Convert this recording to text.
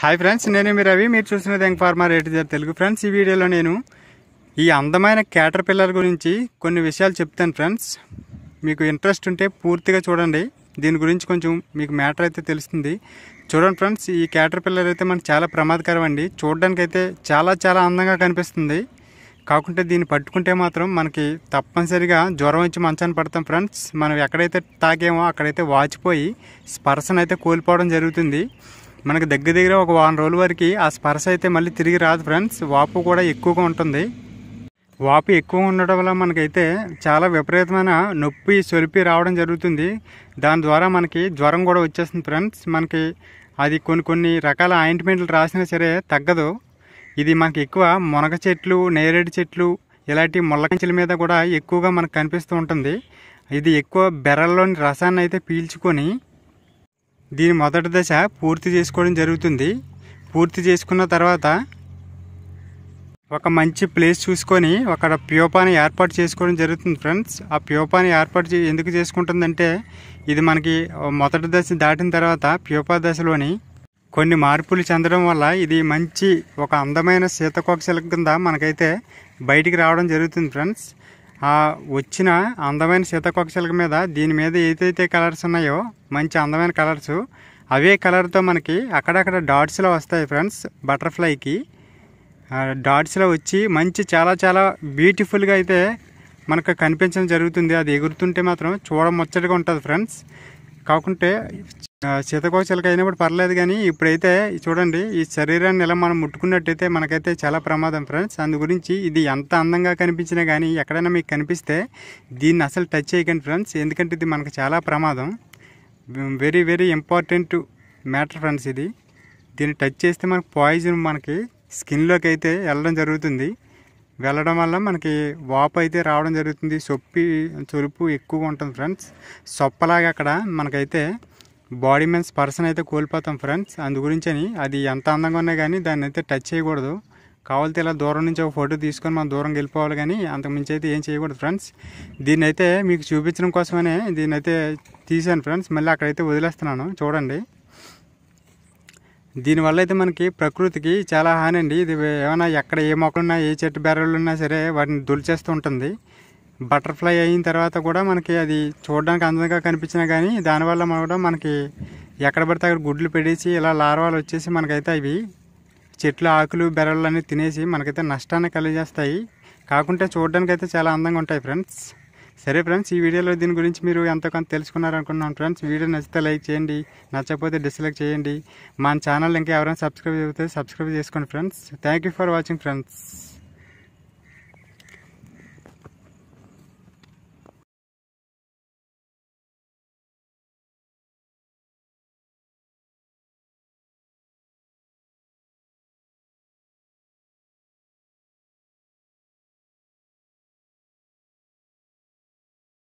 hi friends నేను మీ రవి మీరు చూస్తున్నది ఎంక్ ఫార్మర్ రేటు జార్ తెలుగు ఫ్రెండ్స్ ఈ వీడియోలో నేను ఈ అందమైన క్యాటర్ పిల్లర్ గురించి కొన్ని విషయాలు చెప్తాను ఫ్రెండ్స్ మీకు ఇంట్రెస్ట్ ఉంటే పూర్తిగా చూడండి దీని గురించి కొంచెం మీకు మ్యాటర్ అయితే తెలుస్తుంది చూడండి ఫ్రెండ్స్ ఈ క్యాటర్ పిల్లర్ అయితే మనకు చాలా ప్రమాదకరం అండి చూడడానికైతే అయితే చాలా చాలా అందంగా కనిపిస్తుంది కాకుంటే దీన్ని పట్టుకుంటే మాత్రం మనకి తప్పనిసరిగా జ్వరం వచ్చి మంచాన్ని పడతాం ఫ్రెండ్స్ మనం ఎక్కడైతే తాగేమో అక్కడైతే వాచిపోయి స్పర్శనైతే కోల్పోవడం జరుగుతుంది మనకు దగ్గర దగ్గర ఒక వారం రోజుల వరకు ఆ స్పర్శ అయితే మళ్ళీ తిరిగి రాదు ఫ్రెండ్స్ వాపు కూడా ఎక్కువగా ఉంటుంది వాపు ఎక్కువ ఉండడం వల్ల మనకైతే చాలా విపరీతమైన నొప్పి సొలిపి రావడం జరుగుతుంది దాని ద్వారా మనకి జ్వరం కూడా వచ్చేస్తుంది ఫ్రెండ్స్ మనకి అది కొన్ని కొన్ని రకాల ఆయింట్మెంట్లు రాసినా సరే తగ్గదు ఇది మనకి ఎక్కువ మునగ చెట్లు నేరేడు చెట్లు ఇలాంటి ముళ్ళకంచెల మీద కూడా ఎక్కువగా మనకు కనిపిస్తూ ఉంటుంది ఇది ఎక్కువ బెర్రల్లోని రసాన్ని అయితే పీల్చుకొని దీని మొదటి దశ పూర్తి చేసుకోవడం జరుగుతుంది పూర్తి చేసుకున్న తర్వాత ఒక మంచి ప్లేస్ చూసుకొని అక్కడ ప్యూపాని ఏర్పాటు చేసుకోవడం జరుగుతుంది ఫ్రెండ్స్ ఆ ప్యూపాని ఏర్పాటు ఎందుకు చేసుకుంటుందంటే ఇది మనకి మొదటి దశ దాటిన తర్వాత ప్యూపా దశలోని కొన్ని మార్పులు చెందడం వల్ల ఇది మంచి ఒక అందమైన శీతకోక్షల కింద మనకైతే బయటికి రావడం జరుగుతుంది ఫ్రెండ్స్ ఆ వచ్చిన అందమైన సీతాకోకచిలక మీద దీని మీద ఏదైతే కలర్స్ ఉన్నాయో మంచి అందమైన కలర్స్ అవే కలర్తో మనకి అక్కడక్కడ డాట్స్లో వస్తాయి ఫ్రెండ్స్ బటర్ఫ్లైకి డాట్స్లో వచ్చి మంచి చాలా చాలా బ్యూటిఫుల్గా అయితే మనకు కనిపించడం జరుగుతుంది అది ఎగురుతుంటే మాత్రం చూడముచ్చటగా ఉంటుంది ఫ్రెండ్స్ కాకుంటే చితకోచిలక అయినప్పుడు పర్లేదు కానీ ఇప్పుడైతే చూడండి ఈ శరీరాన్ని ఎలా మనం ముట్టుకున్నట్టయితే మనకైతే చాలా ప్రమాదం ఫ్రెండ్స్ అందు గురించి ఇది ఎంత అందంగా కనిపించినా కానీ ఎక్కడైనా మీకు కనిపిస్తే దీన్ని అసలు టచ్ చేయకండి ఫ్రెండ్స్ ఎందుకంటే ఇది మనకు చాలా ప్రమాదం very very important matter friends ఇది దీన్ని టచ్ చేస్తే మనకు పాయిజన్ మనకి స్కిన్లోకి అయితే వెళ్ళడం జరుగుతుంది వెళ్ళడం వల్ల మనకి వాపు అయితే రావడం జరుగుతుంది సొప్పి చొలుపు ఎక్కువగా ఉంటుంది ఫ్రెండ్స్ సొప్పలాగా అక్కడ మనకైతే బాడీ మెన్స్ పర్సన్ అయితే కోల్పోతాం ఫ్రెండ్స్ అందు అని అది ఎంత అందంగా ఉన్నా కానీ దాన్ని అయితే టచ్ చేయకూడదు కావాలితే ఇలా దూరం నుంచి ఒక ఫోటో తీసుకొని మనం దూరం వెళ్ళిపోవాలి కానీ అంతకుమించి అయితే ఏం చేయకూడదు ఫ్రెండ్స్ దీన్ని అయితే మీకు చూపించడం కోసమనే దీన్ని అయితే తీశాను ఫ్రెండ్స్ మళ్ళీ అక్కడైతే వదిలేస్తున్నాను చూడండి దీనివల్ల అయితే మనకి ప్రకృతికి చాలా హాని అండి ఇది ఏమైనా ఎక్కడ ఏ మొక్కలున్నా ఏ చెట్టు బెర్రలు ఉన్నా సరే వాటిని దొలిచేస్తూ ఉంటుంది బటర్ఫ్లై అయిన తర్వాత కూడా మనకి అది చూడడానికి అందంగా కనిపించినా కానీ దానివల్ల కూడా మనకి ఎక్కడ పడితే అక్కడ గుడ్లు పెడేసి ఇలా లార్వాలు వచ్చేసి మనకైతే అవి చెట్లు ఆకులు బెరళ్ళు అన్నీ తినేసి మనకైతే నష్టాన్ని కలిగజేస్తాయి కాకుంటే చూడడానికి అయితే చాలా అందంగా ఉంటాయి ఫ్రెండ్స్ సరే ఫ్రెండ్స్ ఈ వీడియోలో దీని గురించి మీరు ఎంతో కొంత తెలుసుకున్నారనుకున్నాను ఫ్రెండ్స్ వీడియో నచ్చితే లైక్ చేయండి నచ్చకపోతే డిస్లైక్ చేయండి మన ఛానల్ ఇంకా ఎవరైనా సబ్స్క్రైబ్ చేస్తే సబ్స్క్రైబ్ చేసుకోండి friends thank for watching friends